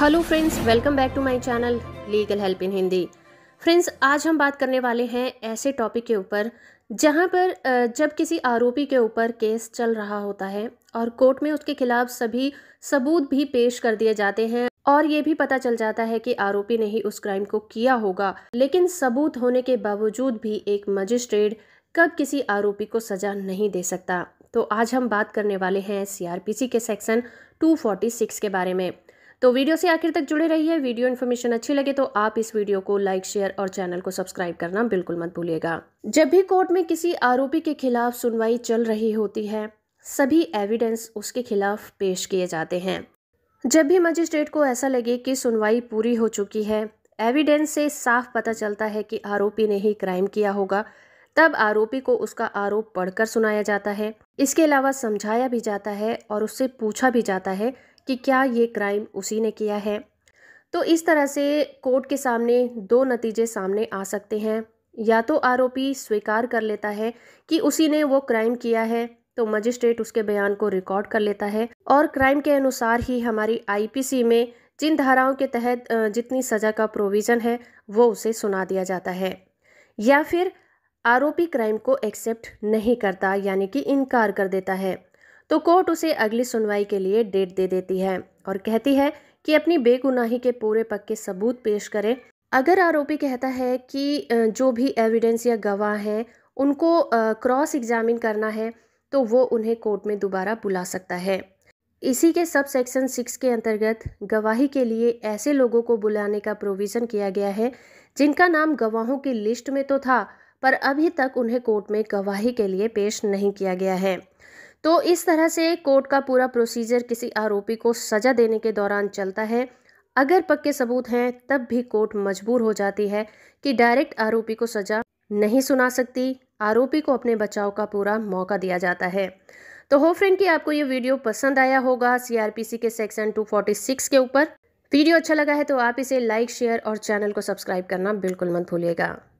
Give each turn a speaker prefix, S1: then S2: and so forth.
S1: hello friends welcome back to my channel legal help in Hindi friends आज हम बात करने वाले हैं ऐसे टॉपिक के ऊपर जहां पर जब किसी आरोपी के ऊपर केस चल रहा होता है और कोर्ट में उसके खिलाफ सभी सबूत भी पेश कर दिए जाते हैं और ये भी पता चल जाता है कि आरोपी ने ही उस क्राइम को किया होगा लेकिन सबूत होने के बावजूद भी एक मजिस्ट्रेट कब किसी आरोपी को सजा नहीं दे सकता तो आज हम बात करने वाले हैं सीआरपीसी के सेक्शन 246 के बारे में तो वीडियो से आखिर तक जुड़े रहिए वीडियो इन्फॉर्मेशन अच्छी लगे तो आप इस वीडियो को लाइक शेयर और चैनल को सब्सक्राइब करना बिल्कुल मत भूलिएगा जब भी कोर्ट में किसी आरोपी के खिलाफ सुनवाई चल रही होती है सभी एविडेंस उसके खिलाफ पेश किए जाते हैं जब भी मजिस्ट्रेट को ऐसा लगे कि सुनवाई पूरी हो चुकी है एविडेंस से साफ पता चलता है कि आरोपी ने ही क्राइम किया होगा तब आरोपी को उसका आरोप पढ़कर सुनाया जाता है इसके अलावा समझाया भी जाता है और उससे पूछा भी जाता है कि क्या ये क्राइम उसी ने किया है तो इस तरह से कोर्ट के सामने दो नतीजे सामने आ सकते हैं या तो आरोपी स्वीकार कर लेता है कि उसी ने वो क्राइम किया है तो मजिस्ट्रेट उसके बयान को रिकॉर्ड कर लेता है और क्राइम के अनुसार ही हमारी आईपीसी में जिन धाराओं के तहत जितनी सज़ा का प्रोविज़न है वो उसे सुना दिया जाता है या फिर आरोपी क्राइम को एक्सेप्ट नहीं करता यानी कि इनकार कर देता है तो कोर्ट उसे अगली सुनवाई के लिए डेट दे देती है और कहती है कि अपनी बेगुनाही के पूरे पक्के सबूत पेश करें अगर आरोपी कहता है कि जो भी एविडेंस या गवाह हैं उनको क्रॉस एग्जामिन करना है तो वो उन्हें कोर्ट में दोबारा बुला सकता है इसी के सब सेक्शन सिक्स के अंतर्गत गवाही के लिए ऐसे लोगों को बुलाने का प्रोविज़न किया गया है जिनका नाम गवाहों की लिस्ट में तो था पर अभी तक उन्हें कोर्ट में गवाही के लिए पेश नहीं किया गया है तो इस तरह से कोर्ट का पूरा प्रोसीजर किसी आरोपी को सज़ा देने के दौरान चलता है अगर पक्के सबूत हैं तब भी कोर्ट मजबूर हो जाती है कि डायरेक्ट आरोपी को सज़ा नहीं सुना सकती आरोपी को अपने बचाव का पूरा मौका दिया जाता है तो हो फ्रेंड कि आपको ये वीडियो पसंद आया होगा सीआरपीसी के सेक्शन 246 के ऊपर वीडियो अच्छा लगा है तो आप इसे लाइक शेयर और चैनल को सब्सक्राइब करना बिल्कुल मत भूलिएगा